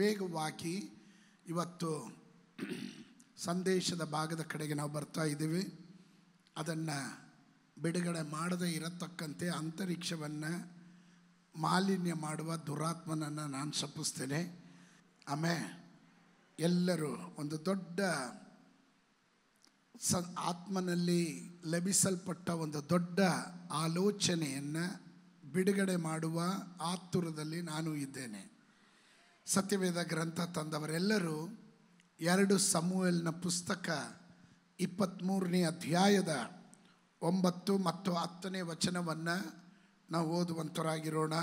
ವೇಗವಾಗಿ ಇವತ್ತು ಸಂದೇಶದ ಭಾಗದ ಕಡೆಗೆ ನಾವು ಬರ್ತಾ ಇದ್ದೀವಿ ಅದನ್ನು ಬಿಡುಗಡೆ ಮಾಡದೇ ಇರತಕ್ಕಂತೆ ಅಂತರಿಕ್ಷವನ್ನು ಮಾಲಿನ್ಯ ಮಾಡುವ ದುರಾತ್ಮನನ್ನು ನಾನು ಶಪಿಸ್ತೇನೆ ಆಮೇ ಎಲ್ಲರೂ ಒಂದು ದೊಡ್ಡ ಸ ಆತ್ಮನಲ್ಲಿ ಲಭಿಸಲ್ಪಟ್ಟ ಒಂದು ದೊಡ್ಡ ಆಲೋಚನೆಯನ್ನು ಬಿಡುಗಡೆ ಮಾಡುವ ಆತುರದಲ್ಲಿ ನಾನು ಇದ್ದೇನೆ ಸತ್ಯವೇದ ಗ್ರಂಥ ತಂದವರೆಲ್ಲರೂ ಎರಡು ಸಮೂಹಲ್ನ ಪುಸ್ತಕ ಇಪ್ಪತ್ತ್ಮೂರನೇ ಅಧ್ಯಾಯದ ಒಂಬತ್ತು ಮತ್ತು ಹತ್ತನೇ ವಚನವನ್ನು ನಾವು ಓದುವಂಥರಾಗಿರೋಣ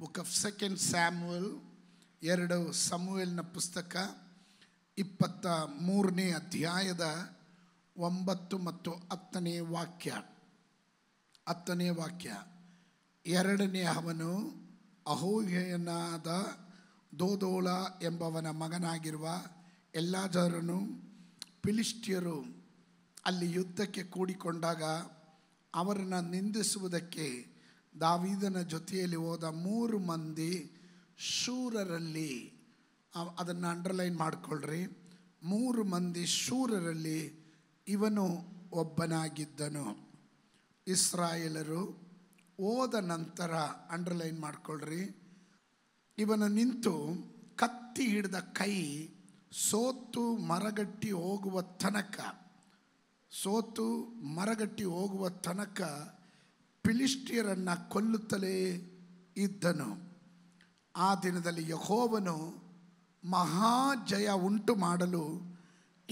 ಬುಕ್ ಆಫ್ ಸೆಕೆಂಡ್ ಸ್ಯಾಮುವಲ್ ಎರಡು ಸಮುವೆಲ್ನ ಪುಸ್ತಕ ಇಪ್ಪತ್ತ ಮೂರನೇ ಅಧ್ಯಾಯದ ಒಂಬತ್ತು ಮತ್ತು ಹತ್ತನೇ ವಾಕ್ಯ ಹತ್ತನೇ ವಾಕ್ಯ ಎರಡನೇ ಅವನು ಅಹೋಹ್ಯನಾದ ದೋದೋಳ ಎಂಬವನ ಮಗನಾಗಿರುವ ಎಲ್ಲಾಜರನು ಫಿಲಿಷ್ಟಿಯರು ಅಲ್ಲಿ ಯುದ್ಧಕ್ಕೆ ಕೂಡಿಕೊಂಡಾಗ ಅವರನ್ನು ನಿಂದಿಸುವುದಕ್ಕೆ ದಾವೀದನ ಜೊತೆಯಲ್ಲಿ ಹೋದ ಮೂರು ಮಂದಿ ಶೂರರಲ್ಲಿ ಅದನ್ನು ಅಂಡರ್ಲೈನ್ ಮಾಡಿಕೊಳ್ಳ್ರಿ ಮೂರು ಮಂದಿ ಶೂರರಲ್ಲಿ ಇವನು ಒಬ್ಬನಾಗಿದ್ದನು ಇಸ್ರಾಯೇಲರು ಹೋದ ನಂತರ ಅಂಡರ್ಲೈನ್ ಮಾಡಿಕೊಳ್ಳ್ರಿ ಇವನು ನಿಂತು ಕತ್ತಿ ಹಿಡಿದ ಕೈ ಸೋತು ಮರಗಟ್ಟಿ ಹೋಗುವ ತನಕ ಸೋತು ಮರಗಟ್ಟಿ ಹೋಗುವ ತನಕ ಪಿಲಿಸ್ಟಿಯರನ್ನು ಕೊಲ್ಲುತ್ತಲೇ ಇದ್ದನು ಆ ದಿನದಲ್ಲಿ ಯಹೋವನು ಮಹಾಜಯ ಉಂಟು ಮಾಡಲು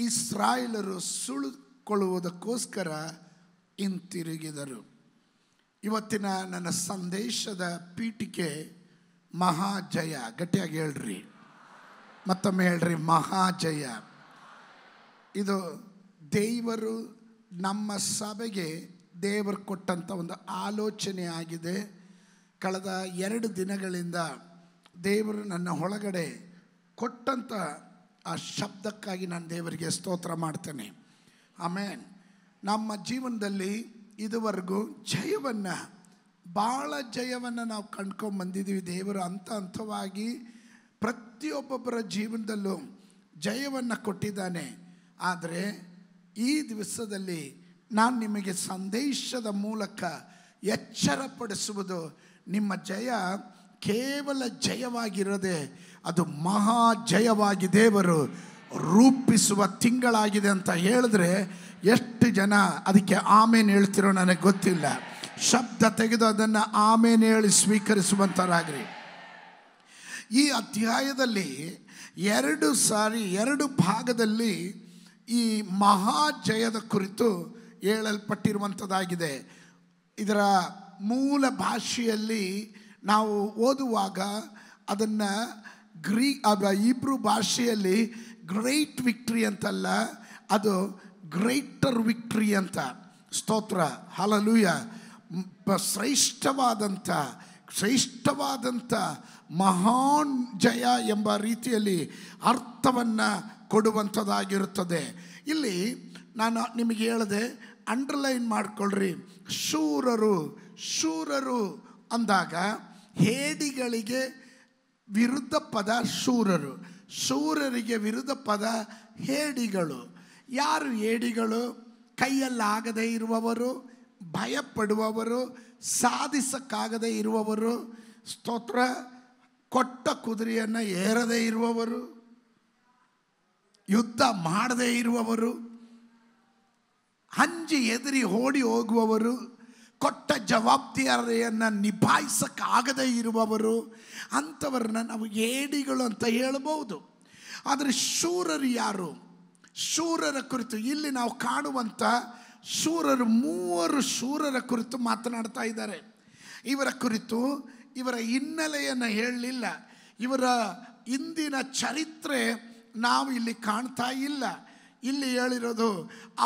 ಇಸ್ರಾಯ್ಲರು ಸುಳುಕೊಳ್ಳುವುದಕ್ಕೋಸ್ಕರ ಹಿಂತಿರುಗಿದರು ಇವತ್ತಿನ ನನ್ನ ಸಂದೇಶದ ಪೀಠಿಕೆ ಮಹಾಜಯ ಗಟ್ಟಿಯಾಗಿ ಹೇಳ್ರಿ ಮತ್ತೊಮ್ಮೆ ಹೇಳ್ರಿ ಮಹಾಜಯ ಇದು ದೇವರು ನಮ್ಮ ಸಭೆಗೆ ದೇವರು ಕೊಟ್ಟಂಥ ಒಂದು ಆಲೋಚನೆ ಆಗಿದೆ ಕಳೆದ ಎರಡು ದಿನಗಳಿಂದ ದೇವರು ನನ್ನ ಒಳಗಡೆ ಕೊಟ್ಟಂಥ ಆ ಶಬ್ದಕ್ಕಾಗಿ ನಾನು ದೇವರಿಗೆ ಸ್ತೋತ್ರ ಮಾಡ್ತೇನೆ ಆಮೇಲೆ ನಮ್ಮ ಜೀವನದಲ್ಲಿ ಇದುವರೆಗೂ ಜಯವನ್ನು ಭಾಳ ಜಯವನ್ನು ನಾವು ಕಂಡ್ಕೊಂಡು ಬಂದಿದ್ದೀವಿ ದೇವರು ಹಂತ ಹಂತವಾಗಿ ಪ್ರತಿಯೊಬ್ಬೊಬ್ಬರ ಜೀವನದಲ್ಲೂ ಜಯವನ್ನು ಕೊಟ್ಟಿದ್ದಾನೆ ಆದರೆ ಈ ದಿವಸದಲ್ಲಿ ನಾನು ನಿಮಗೆ ಸಂದೇಶದ ಮೂಲಕ ಎಚ್ಚರಪಡಿಸುವುದು ನಿಮ್ಮ ಜಯ ಕೇವಲ ಜಯವಾಗಿರದೆ ಅದು ಮಹಾ ಜಯವಾಗಿ ದೇವರು ರೂಪಿಸುವ ತಿಂಗಳಾಗಿದೆ ಅಂತ ಹೇಳಿದ್ರೆ ಎಷ್ಟು ಜನ ಅದಕ್ಕೆ ಆಮೇಲೆ ಹೇಳ್ತಿರೋ ನನಗೆ ಗೊತ್ತಿಲ್ಲ ಶಬ್ದ ತೆಗೆದು ಅದನ್ನು ಆಮೇಲೆ ಹೇಳಿ ಸ್ವೀಕರಿಸುವಂಥರಾಗ್ರಿ ಈ ಅಧ್ಯಾಯದಲ್ಲಿ ಎರಡು ಸಾರಿ ಎರಡು ಭಾಗದಲ್ಲಿ ಈ ಮಹಾಜಯದ ಕುರಿತು ಹೇಳಲ್ಪಟ್ಟಿರುವಂಥದ್ದಾಗಿದೆ ಇದರ ಮೂಲ ಭಾಷೆಯಲ್ಲಿ ನಾವು ಓದುವಾಗ ಅದನ್ನು ಗ್ರೀ ಇಬ್ರು ಭಾಷೆಯಲ್ಲಿ ಗ್ರೇಟ್ ವಿಕ್ಟ್ರಿ ಅಂತಲ್ಲ ಅದು ಗ್ರೇಟರ್ ವಿಕ್ಟ್ರಿ ಅಂತ ಸ್ತೋತ್ರ ಹಲಲುಯ ಶ್ರೇಷ್ಠವಾದಂಥ ಶ್ರೇಷ್ಠವಾದಂಥ ಮಹಾನ್ ಜಯ ಎಂಬ ರೀತಿಯಲ್ಲಿ ಅರ್ಥವನ್ನು ಕೊಡುವಂಥದ್ದಾಗಿರುತ್ತದೆ ಇಲ್ಲಿ ನಾನು ನಿಮಗೆ ಹೇಳಿದೆ ಅಂಡರ್ಲೈನ್ ಮಾಡಿಕೊಳ್ಳ್ರಿ ಶೂರರು ಶೂರರು ಅಂದಾಗ ಹೇಡಿಗಳಿಗೆ ವಿರುದ್ಧ ಪದ ಶೂರರು ಶೂರರಿಗೆ ವಿರುದ್ಧ ಪದ ಹೇಡಿಗಳು ಯಾರು ಹೇಡಿಗಳು ಕೈಯಲ್ಲಾಗದೇ ಇರುವವರು ಭಯಪಡುವವರು ಸಾಧಿಸಕ್ಕಾಗದೇ ಇರುವವರು ಸ್ತೋತ್ರ ಕೊಟ್ಟ ಕುದುರೆಯನ್ನು ಏರದೇ ಇರುವವರು ಯುದ್ಧ ಮಾಡದೇ ಇರುವವರು ಹಂಜಿ ಎದುರಿ ಓಡಿ ಹೋಗುವವರು ಕೊಟ್ಟ ಜವಾಬ್ದಾರಿಯನ್ನು ನಿಭಾಯಿಸಕ್ಕಾಗದೇ ಇರುವವರು ಅಂಥವ್ರನ್ನ ನಾವು ಏಡಿಗಳು ಅಂತ ಹೇಳಬಹುದು ಆದರೆ ಶೂರರು ಯಾರು ಶೂರರ ಕುರಿತು ಇಲ್ಲಿ ನಾವು ಕಾಣುವಂಥ ಶೂರರು ಮೂವರು ಶೂರರ ಕುರಿತು ಮಾತನಾಡ್ತಾ ಇದ್ದಾರೆ ಇವರ ಕುರಿತು ಇವರ ಹಿನ್ನೆಲೆಯನ್ನು ಹೇಳಲಿಲ್ಲ ಇವರ ಇಂದಿನ ಚರಿತ್ರೆ ನಾವು ಇಲ್ಲಿ ಕಾಣ್ತಾ ಇಲ್ಲ ಇಲ್ಲಿ ಹೇಳಿರೋದು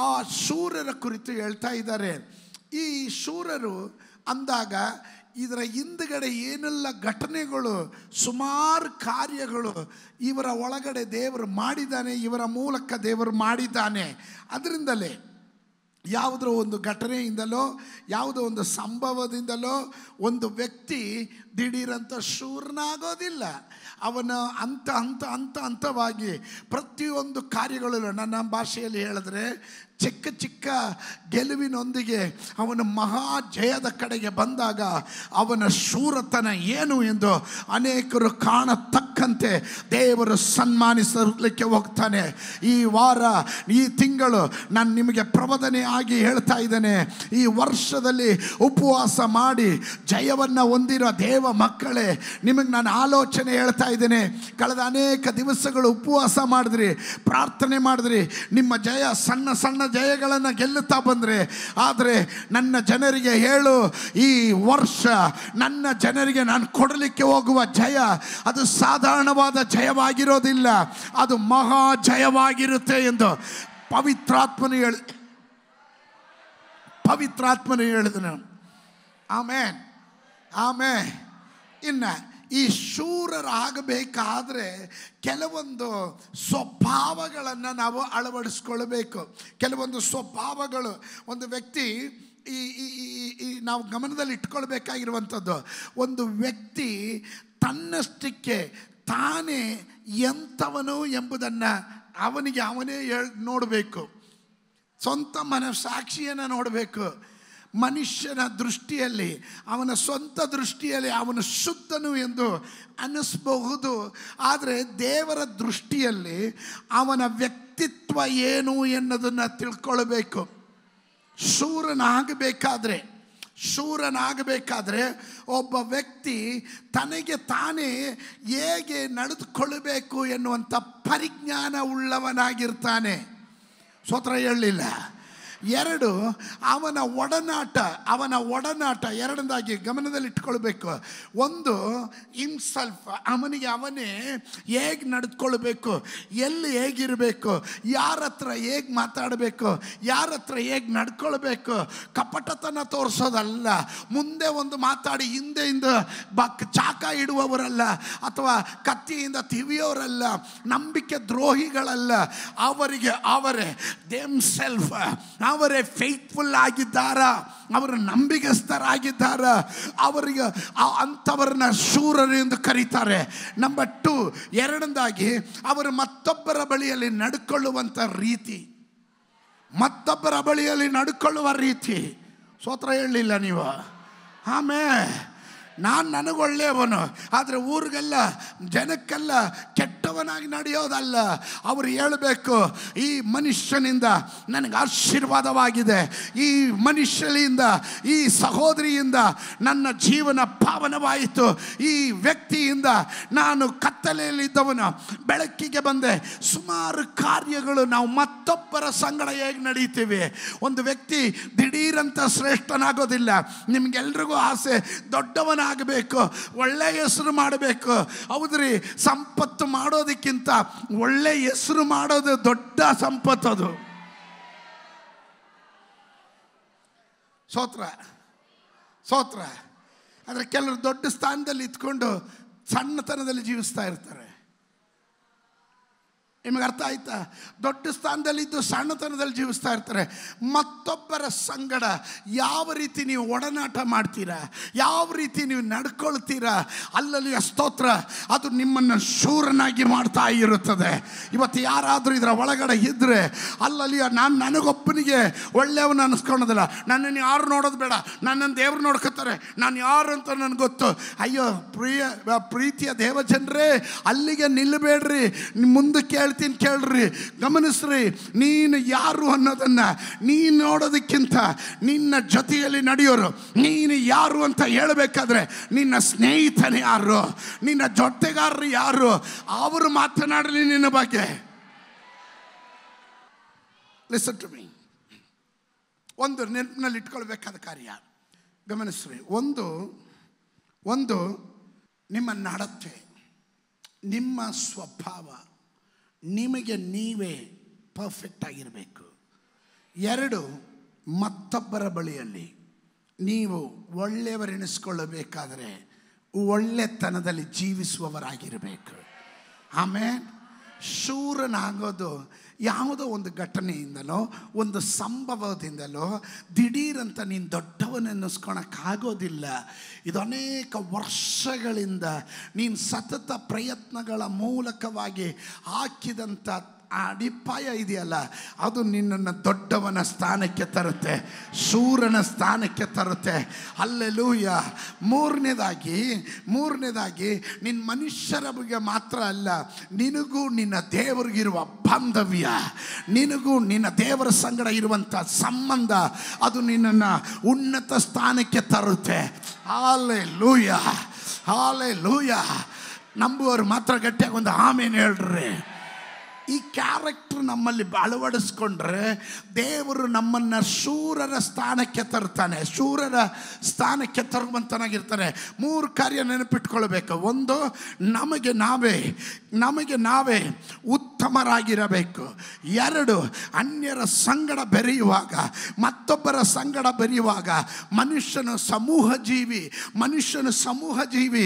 ಆ ಶೂರರ ಕುರಿತು ಹೇಳ್ತಾ ಇದ್ದಾರೆ ಈ ಶೂರರು ಅಂದಾಗ ಇದರ ಹಿಂದ್ಗಡೆ ಏನೆಲ್ಲ ಘಟನೆಗಳು ಸುಮಾರು ಕಾರ್ಯಗಳು ಇವರ ಒಳಗಡೆ ದೇವರು ಮಾಡಿದ್ದಾನೆ ಇವರ ಮೂಲಕ ದೇವರು ಮಾಡಿದ್ದಾನೆ ಅದರಿಂದಲೇ ಯಾವುದೋ ಒಂದು ಘಟನೆಯಿಂದಲೋ ಯಾವುದೋ ಒಂದು ಸಂಭವದಿಂದಲೋ ಒಂದು ವ್ಯಕ್ತಿ ದಿಢೀರಂತ ಶೂರ್ನಾಗೋದಿಲ್ಲ ಅವನ ಅಂತ ಅಂತ ಅಂತ ಹಂತವಾಗಿ ಪ್ರತಿಯೊಂದು ಕಾರ್ಯಗಳಲ್ಲೂ ನನ್ನ ಭಾಷೆಯಲ್ಲಿ ಹೇಳಿದ್ರೆ ಚಿಕ್ಕ ಚಿಕ್ಕ ಗೆಲುವಿನೊಂದಿಗೆ ಅವನು ಮಹಾ ಜಯದ ಕಡೆಗೆ ಬಂದಾಗ ಅವನ ಶೂರತನ ಏನು ಎಂದು ಅನೇಕರು ಕಾಣತಕ್ಕಂತೆ ದೇವರು ಸನ್ಮಾನಿಸಲಿಕ್ಕೆ ಹೋಗ್ತಾನೆ ಈ ವಾರ ಈ ತಿಂಗಳು ನಾನು ನಿಮಗೆ ಪ್ರಬೋಧನೆ ಆಗಿ ಹೇಳ್ತಾ ಇದ್ದೇನೆ ಈ ವರ್ಷದಲ್ಲಿ ಉಪವಾಸ ಮಾಡಿ ಜಯವನ್ನು ಹೊಂದಿರೋ ದೇವ ಮಕ್ಕಳೇ ನಿಮಗೆ ನಾನು ಆಲೋಚನೆ ಹೇಳ್ತಾ ಇದ್ದೇನೆ ಕಳೆದ ಅನೇಕ ದಿವಸಗಳು ಉಪವಾಸ ಮಾಡಿದ್ರಿ ಪ್ರಾರ್ಥನೆ ಮಾಡಿದ್ರಿ ನಿಮ್ಮ ಜಯ ಸಣ್ಣ ಸಣ್ಣ ಜಯಗಳನ್ನು ಗೆಲ್ಲುತ್ತಾ ಬಂದರೆ ಆದರೆ ನನ್ನ ಜನರಿಗೆ ಹೇಳು ಈ ವರ್ಷ ನನ್ನ ಜನರಿಗೆ ನಾನು ಕೊಡಲಿಕ್ಕೆ ಹೋಗುವ ಜಯ ಅದು ಸಾಧಾರಣವಾದ ಜಯವಾಗಿರೋದಿಲ್ಲ ಅದು ಮಹಾ ಜಯವಾಗಿರುತ್ತೆ ಎಂದು ಪವಿತ್ರಾತ್ಮನು ಹೇಳಿ ಪವಿತ್ರಾತ್ಮನು ನಾನು ಆಮೇಲೆ ಆಮೇ ಇನ್ನು ಈ ಶೂರರಾಗಬೇಕಾದ್ರೆ ಕೆಲವೊಂದು ಸ್ವಭಾವಗಳನ್ನು ನಾವು ಅಳವಡಿಸ್ಕೊಳ್ಬೇಕು ಕೆಲವೊಂದು ಸ್ವಭಾವಗಳು ಒಂದು ವ್ಯಕ್ತಿ ಈ ಈ ನಾವು ಗಮನದಲ್ಲಿ ಇಟ್ಕೊಳ್ಬೇಕಾಗಿರುವಂಥದ್ದು ಒಂದು ವ್ಯಕ್ತಿ ತನ್ನಷ್ಟಕ್ಕೆ ತಾನೇ ಎಂಥವನು ಎಂಬುದನ್ನು ಅವನಿಗೆ ಅವನೇ ನೋಡಬೇಕು ಸ್ವಂತ ಮನಸ್ಸಾಕ್ಷಿಯನ್ನು ನೋಡಬೇಕು ಮನುಷ್ಯನ ದೃಷ್ಟಿಯಲ್ಲಿ ಅವನ ಸ್ವಂತ ದೃಷ್ಟಿಯಲ್ಲಿ ಅವನು ಶುದ್ಧನು ಎಂದು ಅನ್ನಿಸ್ಬಹುದು ಆದರೆ ದೇವರ ದೃಷ್ಟಿಯಲ್ಲಿ ಅವನ ವ್ಯಕ್ತಿತ್ವ ಏನು ಎನ್ನುವುದನ್ನು ತಿಳ್ಕೊಳ್ಬೇಕು ಶೂರನಾಗಬೇಕಾದ್ರೆ ಶೂರನಾಗಬೇಕಾದ್ರೆ ಒಬ್ಬ ವ್ಯಕ್ತಿ ತನಗೆ ತಾನೇ ಹೇಗೆ ನಡೆದುಕೊಳ್ಳಬೇಕು ಎನ್ನುವಂಥ ಪರಿಜ್ಞಾನ ಉಳ್ಳವನಾಗಿರ್ತಾನೆ ಸ್ವತಃ ಹೇಳಲಿಲ್ಲ ಎರಡು ಅವನ ಒಡನಾಟ ಅವನ ಒಡನಾಟ ಎರಡನೇದಾಗಿ ಗಮನದಲ್ಲಿಟ್ಕೊಳ್ಬೇಕು ಒಂದು ಇನ್ಸಲ್ಫ್ ಅವನಿಗೆ ಅವನೇ ಹೇಗೆ ನಡೆದುಕೊಳ್ಬೇಕು ಎಲ್ಲಿ ಹೇಗಿರಬೇಕು ಯಾರ ಹತ್ರ ಹೇಗೆ ಮಾತಾಡಬೇಕು ಯಾರ ಹತ್ರ ಹೇಗೆ ನಡ್ಕೊಳ್ಬೇಕು ಕಪಟತನ ತೋರಿಸೋದಲ್ಲ ಮುಂದೆ ಒಂದು ಮಾತಾಡಿ ಹಿಂದೆಯಿಂದ ಬಕ್ ಚಾಕ ಇಡುವವರಲ್ಲ ಅಥವಾ ಕತ್ತಿಯಿಂದ ತಿವಿಯೋರಲ್ಲ ನಂಬಿಕೆ ದ್ರೋಹಿಗಳಲ್ಲ ಅವರಿಗೆ ಅವರೇ ದೇಮ್ ಸೆಲ್ಫ್ ಅವರೇ ಫೇತ್ಫುಲ್ ಆಗಿದ್ದಾರ ಅವರು ನಂಬಿಕಸ್ಥರಾಗಿದ್ದಾರ ಅವರಿಗೆ ಅಂಥವ್ರನ್ನ ಶೂರರು ಎಂದು ಕರೀತಾರೆ ನಂಬರ್ ಟು ಎರಡನೇದಾಗಿ ಅವರು ಮತ್ತೊಬ್ಬರ ಬಳಿಯಲ್ಲಿ ನಡ್ಕೊಳ್ಳುವಂಥ ರೀತಿ ಮತ್ತೊಬ್ಬರ ಬಳಿಯಲ್ಲಿ ನಡ್ಕೊಳ್ಳುವ ರೀತಿ ಸೋತ್ರ ಹೇಳಲಿಲ್ಲ ನೀವು ಆಮೇಲೆ ನಾನು ನನಗೊಳ್ಳೆಯವನು ಆದರೆ ಊರಿಗೆಲ್ಲ ಜನಕ್ಕೆಲ್ಲ ಕೆಟ್ಟವನಾಗಿ ನಡೆಯೋದಲ್ಲ ಅವರು ಹೇಳಬೇಕು ಈ ಮನುಷ್ಯನಿಂದ ನನಗೆ ಆಶೀರ್ವಾದವಾಗಿದೆ ಈ ಮನುಷ್ಯನಿಂದ ಈ ಸಹೋದರಿಯಿಂದ ನನ್ನ ಜೀವನ ಪಾವನವಾಯಿತು ಈ ವ್ಯಕ್ತಿಯಿಂದ ನಾನು ಕತ್ತಲೆಯಲ್ಲಿದ್ದವನು ಬೆಳಕಿಗೆ ಬಂದೆ ಸುಮಾರು ಕಾರ್ಯಗಳು ನಾವು ಮತ್ತೊಬ್ಬರ ಸಂಗಡ ಹೇಗೆ ನಡೀತೀವಿ ಒಂದು ವ್ಯಕ್ತಿ ದಿಢೀರಂತ ಶ್ರೇಷ್ಠನಾಗೋದಿಲ್ಲ ನಿಮಗೆಲ್ರಿಗೂ ಆಸೆ ದೊಡ್ಡವನ ಆಗಬೇಕು ಒಳ್ಳೆ ಹೆಸರು ಮಾಡಬೇಕು ಹೌದ್ರಿ ಸಂಪತ್ತು ಮಾಡೋದಕ್ಕಿಂತ ಒಳ್ಳೆ ಹೆಸರು ಮಾಡೋದು ದೊಡ್ಡ ಸಂಪತ್ತು ಅದು ಸೋತ್ರ ಸೋತ್ರ ಆದರೆ ಕೆಲವರು ದೊಡ್ಡ ಸ್ಥಾನದಲ್ಲಿ ಇದ್ಕೊಂಡು ಸಣ್ಣತನದಲ್ಲಿ ಜೀವಿಸ್ತಾ ಇರ್ತಾರೆ ನಿಮಗೆ ಅರ್ಥ ಆಯ್ತಾ ದೊಡ್ಡ ಸ್ಥಾನದಲ್ಲಿದ್ದು ಸಣ್ಣತನದಲ್ಲಿ ಜೀವಿಸ್ತಾ ಇರ್ತಾರೆ ಮತ್ತೊಬ್ಬರ ಸಂಗಡ ಯಾವ ರೀತಿ ನೀವು ಒಡನಾಟ ಮಾಡ್ತೀರಾ ಯಾವ ರೀತಿ ನೀವು ನಡ್ಕೊಳ್ತೀರಾ ಅಲ್ಲಲ್ಲಿಯ ಸ್ತೋತ್ರ ಅದು ನಿಮ್ಮನ್ನು ಶೂರನಾಗಿ ಮಾಡ್ತಾ ಇರುತ್ತದೆ ಇವತ್ತು ಯಾರಾದರೂ ಇದರ ಒಳಗಡೆ ಇದ್ದರೆ ಅಲ್ಲಲ್ಲಿಯ ನಾನು ನನಗೊಬ್ಬನಿಗೆ ಒಳ್ಳೆಯವನ್ನ ಅನ್ನಿಸ್ಕೊಳೋದಿಲ್ಲ ನನ್ನನ್ನು ಯಾರು ನೋಡೋದು ಬೇಡ ನನ್ನನ್ನು ದೇವ್ರು ನೋಡ್ಕೋತಾರೆ ನಾನು ಯಾರು ಅಂತ ನನಗೆ ಗೊತ್ತು ಅಯ್ಯೋ ಪ್ರಿಯ ಪ್ರೀತಿಯ ದೇವಜನರೇ ಅಲ್ಲಿಗೆ ನಿಲ್ಲಬೇಡ್ರಿ ಮುಂದಕ್ಕೆ ಹೇಳ್ತೀನಿ ಹೇಳ್ತೀನಿ ಕೇಳ್ರಿ ಗಮನಿಸ್ರಿ ನೀನು ಯಾರು ಅನ್ನೋದನ್ನು ನೀನು ನೋಡೋದಕ್ಕಿಂತ ನಿನ್ನ ಜೊತೆಯಲ್ಲಿ ನಡೆಯೋರು ನೀನು ಯಾರು ಅಂತ ಹೇಳಬೇಕಾದ್ರೆ ನಿನ್ನ ಸ್ನೇಹಿತನೇ ಯಾರು ನಿನ್ನ ಜೊತೆಗಾರರು ಯಾರು ಅವರು ಮಾತನಾಡಲಿ ನಿನ್ನ ಬಗ್ಗೆ ಲಿಸನ್ ಟು ಮೀ ಒಂದು ನೆನಪಿನಲ್ಲಿ ಇಟ್ಕೊಳ್ಬೇಕಾದ ಕಾರ್ಯ ಗಮನಿಸ್ರಿ ಒಂದು ಒಂದು ನಿಮ್ಮ ನಡತೆ ನಿಮ್ಮ ಸ್ವಭಾವ ನಿಮಗೆ ನೀವೇ ಪರ್ಫೆಕ್ಟ್ ಆಗಿರಬೇಕು ಎರಡು ಮತ್ತೊಬ್ಬರ ಬಳಿಯಲ್ಲಿ ನೀವು ಒಳ್ಳೆಯವರೆನಿಸ್ಕೊಳ್ಳಬೇಕಾದರೆ ಒಳ್ಳೆತನದಲ್ಲಿ ಜೀವಿಸುವವರಾಗಿರಬೇಕು ಆಮೇಲೆ ಶೂರನಾಗೋದು ಯಾವುದೋ ಒಂದು ಘಟನೆಯಿಂದಲೋ ಒಂದು ಸಂಭವದಿಂದಲೋ ದಿಢೀರಂತ ನೀನು ದೊಡ್ಡವನೆನ್ನಿಸ್ಕೊಳಕ್ಕಾಗೋದಿಲ್ಲ ಇದು ಅನೇಕ ವರ್ಷಗಳಿಂದ ನೀನು ಸತತ ಪ್ರಯತ್ನಗಳ ಮೂಲಕವಾಗಿ ಹಾಕಿದಂಥ ಆ ಅಡಿಪಾಯ ಇದೆಯಲ್ಲ ಅದು ನಿನ್ನನ್ನು ದೊಡ್ಡವನ ಸ್ಥಾನಕ್ಕೆ ತರುತ್ತೆ ಸೂರ್ಯನ ಸ್ಥಾನಕ್ಕೆ ತರುತ್ತೆ ಲೂಯ್ಯ ಮೂರನೇದಾಗಿ ಮೂರನೇದಾಗಿ ನಿನ್ನ ಮನುಷ್ಯರ ಬಗ್ಗೆ ಮಾತ್ರ ಅಲ್ಲ ನಿನಗೂ ನಿನ್ನ ದೇವರಿಗಿರುವ ಬಾಂಧವ್ಯ ನಿನಗೂ ನಿನ್ನ ದೇವರ ಸಂಗಡ ಇರುವಂಥ ಸಂಬಂಧ ಅದು ನಿನ್ನನ್ನು ಉನ್ನತ ಸ್ಥಾನಕ್ಕೆ ತರುತ್ತೆ ಅಲ್ಲೇ ಲೂಯ ಹಾಲೆ ಲೂಯ ನಂಬುವವರು ಮಾತ್ರ ಗಟ್ಟಿಯಾಗಿ ಒಂದು ಆಮೇಲೆ ಹೇಳ್ರಿ ಈ ಕ್ಯಾರೆಕ್ಟರ್ ನಮ್ಮಲ್ಲಿ ಅಳವಡಿಸ್ಕೊಂಡ್ರೆ ದೇವರು ನಮ್ಮನ್ನು ಶೂರರ ಸ್ಥಾನಕ್ಕೆ ತರ್ತಾನೆ ಶೂರರ ಸ್ಥಾನಕ್ಕೆ ತರುವಂತನಾಗಿರ್ತಾನೆ ಮೂರು ಕಾರ್ಯ ನೆನಪಿಟ್ಕೊಳ್ಬೇಕು ಒಂದು ನಮಗೆ ನಾವೇ ನಮಗೆ ನಾವೇ ಉತ್ ಉತ್ತಮರಾಗಿರಬೇಕು ಎರಡು ಅನ್ಯರ ಸಂಗಡ ಬೆರೆಯುವಾಗ ಮತ್ತೊಬ್ಬರ ಸಂಗಡ ಬೆರೆಯುವಾಗ ಮನುಷ್ಯನ ಸಮೂಹ ಜೀವಿ ಮನುಷ್ಯನ ಸಮೂಹ ಜೀವಿ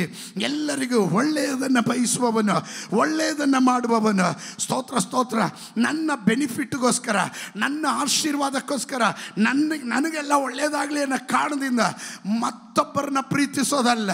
ಎಲ್ಲರಿಗೂ ಒಳ್ಳೆಯದನ್ನು ಬಯಸುವವನು ಒಳ್ಳೆಯದನ್ನು ಮಾಡುವವನು ಸ್ತೋತ್ರ ಸ್ತೋತ್ರ ನನ್ನ ಬೆನಿಫಿಟ್ಗೋಸ್ಕರ ನನ್ನ ಆಶೀರ್ವಾದಕ್ಕೋಸ್ಕರ ನನ್ನ ನನಗೆಲ್ಲ ಒಳ್ಳೆಯದಾಗಲಿ ಅನ್ನೋ ಕಾರಣದಿಂದ ಮತ್ತೊಬ್ಬರನ್ನ ಪ್ರೀತಿಸೋದಲ್ಲ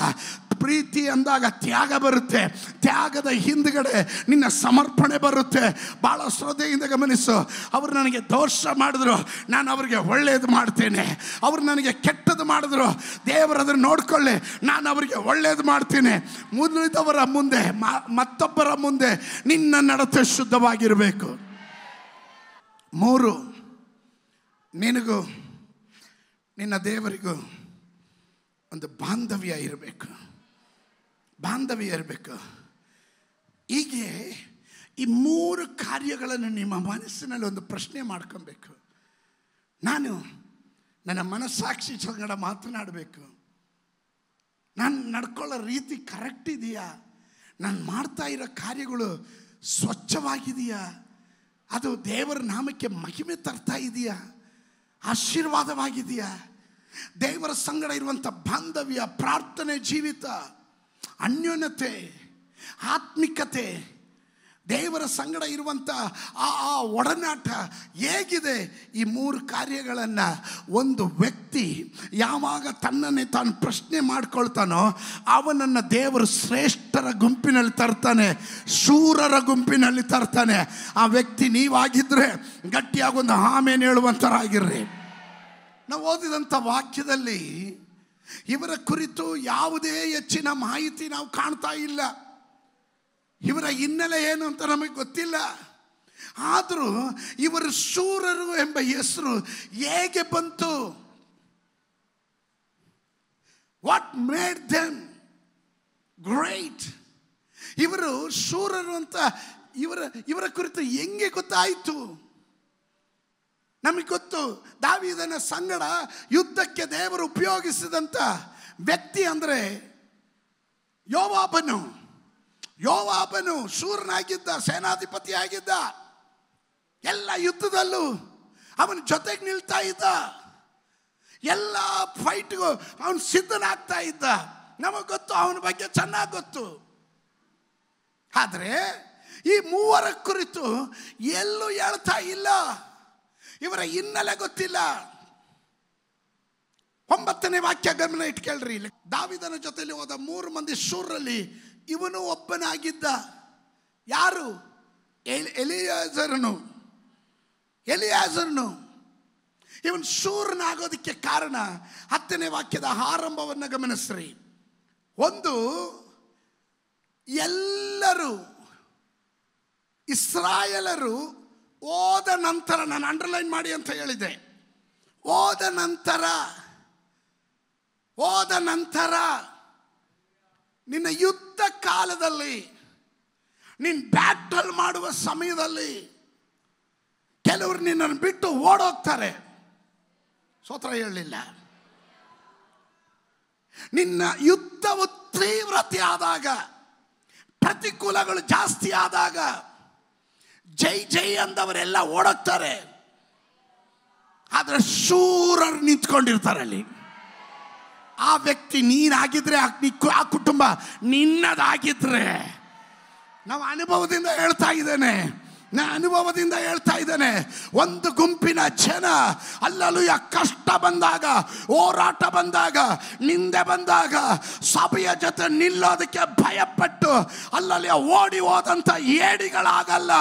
ಪ್ರೀತಿ ಅಂದಾಗ ತ್ಯಾಗ ಬರುತ್ತೆ ತ್ಯಾಗದ ಹಿಂದ್ಗಡೆ ನಿನ್ನ ಸಮರ್ಪಣೆ ಬರುತ್ತೆ ಭಾಳ ಶ್ರದ್ಧೆಯಿಂದ ಗಮನಿಸು ಅವರು ನನಗೆ ದೋಷ ಮಾಡಿದ್ರು ನಾನು ಅವರಿಗೆ ಒಳ್ಳೇದು ಮಾಡ್ತೇನೆ ಅವರು ನನಗೆ ಕೆಟ್ಟದ್ದು ಮಾಡಿದ್ರು ದೇವರದನ್ನು ನೋಡ್ಕೊಳ್ಳಿ ನಾನು ಅವರಿಗೆ ಒಳ್ಳೇದು ಮಾಡ್ತೇನೆ ಮುಂದಿದವರ ಮುಂದೆ ಮತ್ತೊಬ್ಬರ ಮುಂದೆ ನಿನ್ನ ನಡತೆ ಶುದ್ಧವಾಗಿರಬೇಕು ಮೂರು ನಿನಗೂ ನಿನ್ನ ದೇವರಿಗೂ ಒಂದು ಬಾಂಧವ್ಯ ಇರಬೇಕು ಬಾಂಧವ್ಯ ಇರಬೇಕು ಹೀಗೆ ಈ ಮೂರು ಕಾರ್ಯಗಳನ್ನು ನಿಮ್ಮ ಮನಸ್ಸಿನಲ್ಲಿ ಒಂದು ಪ್ರಶ್ನೆ ಮಾಡ್ಕೊಬೇಕು ನಾನು ನನ್ನ ಮನಸ್ಸಾಕ್ಷಿ ಸಂಗಡ ಮಾತನಾಡಬೇಕು ನಾನು ನಡ್ಕೊಳ್ಳೋ ರೀತಿ ಕರೆಕ್ಟ್ ಇದೆಯಾ ನಾನು ಮಾಡ್ತಾ ಇರೋ ಕಾರ್ಯಗಳು ಸ್ವಚ್ಛವಾಗಿದೆಯಾ ಅದು ದೇವರ ನಾಮಕ್ಕೆ ಮಹಿಮೆ ತರ್ತಾ ಇದೆಯಾ ಆಶೀರ್ವಾದವಾಗಿದೆಯಾ ದೇವರ ಸಂಗಡ ಇರುವಂಥ ಬಾಂಧವ್ಯ ಪ್ರಾರ್ಥನೆ ಜೀವಿತ ಅನ್ಯೋನ್ಯತೆ ಆತ್ಮಿಕತೆ ದೇವರ ಸಂಗಡ ಇರುವಂಥ ಆ ಆ ಒಡನಾಟ ಹೇಗಿದೆ ಈ ಮೂರು ಕಾರ್ಯಗಳನ್ನು ಒಂದು ವ್ಯಕ್ತಿ ಯಾವಾಗ ತನ್ನನ್ನೇ ತಾನು ಪ್ರಶ್ನೆ ಮಾಡ್ಕೊಳ್ತಾನೋ ಅವನನ್ನು ದೇವರು ಶ್ರೇಷ್ಠರ ಗುಂಪಿನಲ್ಲಿ ತರ್ತಾನೆ ಶೂರರ ಗುಂಪಿನಲ್ಲಿ ತರ್ತಾನೆ ಆ ವ್ಯಕ್ತಿ ನೀವಾಗಿದ್ದರೆ ಗಟ್ಟಿಯಾಗೊಂದು ಆಮೇಲೆ ಹೇಳುವಂಥರಾಗಿರ್ರಿ ನಾವು ಓದಿದಂಥ ವಾಕ್ಯದಲ್ಲಿ ಇವರ ಕುರಿತು ಯಾವುದೇ ಹೆಚ್ಚಿನ ಮಾಹಿತಿ ನಾವು ಕಾಣ್ತಾ ಇಲ್ಲ ಇವರ ಹಿನ್ನೆಲೆ ಏನು ಅಂತ ನಮಗೆ ಗೊತ್ತಿಲ್ಲ ಆದರೂ ಇವರ ಶೂರರು ಎಂಬ ಹೆಸರು ಹೇಗೆ ಬಂತು ವಾಟ್ ಮೇಡ್ ದೆಮ್ ಗ್ರೇಟ್ ಇವರು ಶೂರರು ಅಂತ ಇವರ ಇವರ ಕುರಿತು ಹೆಂಗೆ ಗೊತ್ತಾಯಿತು ನಮಗೆ ಗೊತ್ತು ದಾವಿದನ ಸಂಗಡ ಯುದ್ಧಕ್ಕೆ ದೇವರು ಉಪಯೋಗಿಸಿದಂಥ ವ್ಯಕ್ತಿ ಅಂದರೆ ಯೋವಾಬನು ಯೋವಾಬನು ಶೂರನಾಗಿದ್ದ ಸೇನಾಧಿಪತಿಯಾಗಿದ್ದ ಎಲ್ಲ ಯುದ್ಧದಲ್ಲೂ ಅವನ ಜೊತೆಗೆ ನಿಲ್ತಾ ಇದ್ದ ಎಲ್ಲ ಫೈಟ್ಗೂ ಅವನು ಸಿದ್ಧನಾಗ್ತಾ ಇದ್ದ ನಮಗೆ ಗೊತ್ತು ಅವನ ಬಗ್ಗೆ ಚೆನ್ನಾಗಿ ಗೊತ್ತು ಆದರೆ ಈ ಮೂವರ ಕುರಿತು ಎಲ್ಲೂ ಹೇಳ್ತಾ ಇಲ್ಲ ಇವರ ಹಿನ್ನೆಲೆ ಗೊತ್ತಿಲ್ಲ ಒಂಬತ್ತನೇ ವಾಕ್ಯ ಗಮನ ಇಟ್ಕೇಳ್ರಿ ಇಲ್ಲಿ ದಾವಿದನ ಜೊತೆಯಲ್ಲಿ ಹೋದ ಮೂರು ಮಂದಿ ಶೂರಲ್ಲಿ ಇವನು ಒಬ್ಬನಾಗಿದ್ದ ಯಾರು ಎಲಿಯಾಜರನು ಎಲಿಯಾಜರನು ಇವನು ಶೂರನಾಗೋದಕ್ಕೆ ಕಾರಣ ಹತ್ತನೇ ವಾಕ್ಯದ ಆರಂಭವನ್ನು ಗಮನಿಸ್ರಿ ಒಂದು ಎಲ್ಲರೂ ಇಸ್ರಾಯಲರು ಓದ ನಂತರ ನಾನು ಅಂಡರ್ಲೈನ್ ಮಾಡಿ ಅಂತ ಹೇಳಿದೆ ಓದ ನಂತರ ಓದ ನಂತರ ನಿನ್ನ ಯುದ್ಧ ಕಾಲದಲ್ಲಿ ನಿನ್ನ ಬ್ಯಾಟಲ್ ಮಾಡುವ ಸಮಯದಲ್ಲಿ ಕೆಲವರು ನಿನ್ನನ್ನು ಬಿಟ್ಟು ಓಡೋಗ್ತಾರೆ ಸೋತ್ರ ಹೇಳಲಿಲ್ಲ ನಿನ್ನ ಯುದ್ಧವು ತೀವ್ರತೆ ಆದಾಗ ಪ್ರತಿಕೂಲಗಳು ಜಾಸ್ತಿ ಆದಾಗ ಜೈ ಜೈ ಅಂದವರೆಲ್ಲ ಓಡೋಗ್ತಾರೆ ಆದರೆ ಶೂರರು ನಿಂತ್ಕೊಂಡಿರ್ತಾರೆ ಅಲ್ಲಿ ಆ ವ್ಯಕ್ತಿ ನೀನಾಗಿದ್ರೆ ಆ ಕುಟುಂಬ ನಿನ್ನದಾಗಿದ್ರೆ ನಾವು ಅನುಭವದಿಂದ ಹೇಳ್ತಾ ಇದ್ದೇನೆ ನಾ ಅನುಭವದಿಂದ ಹೇಳ್ತಾ ಇದ್ದೇನೆ ಒಂದು ಗುಂಪಿನ ಜನ ಅಲ್ಲಲು ಕಷ್ಟ ಬಂದಾಗ ಹೋರಾಟ ಬಂದಾಗ ನಿಂದೆ ಬಂದಾಗ ಸಭೆಯ ಜೊತೆ ನಿಲ್ಲೋದಕ್ಕೆ ಭಯಪಟ್ಟು ಅಲ್ಲಲ್ಲಿ ಓಡಿ ಹೋದಂಥ ಏಡಿಗಳಾಗಲ್ಲ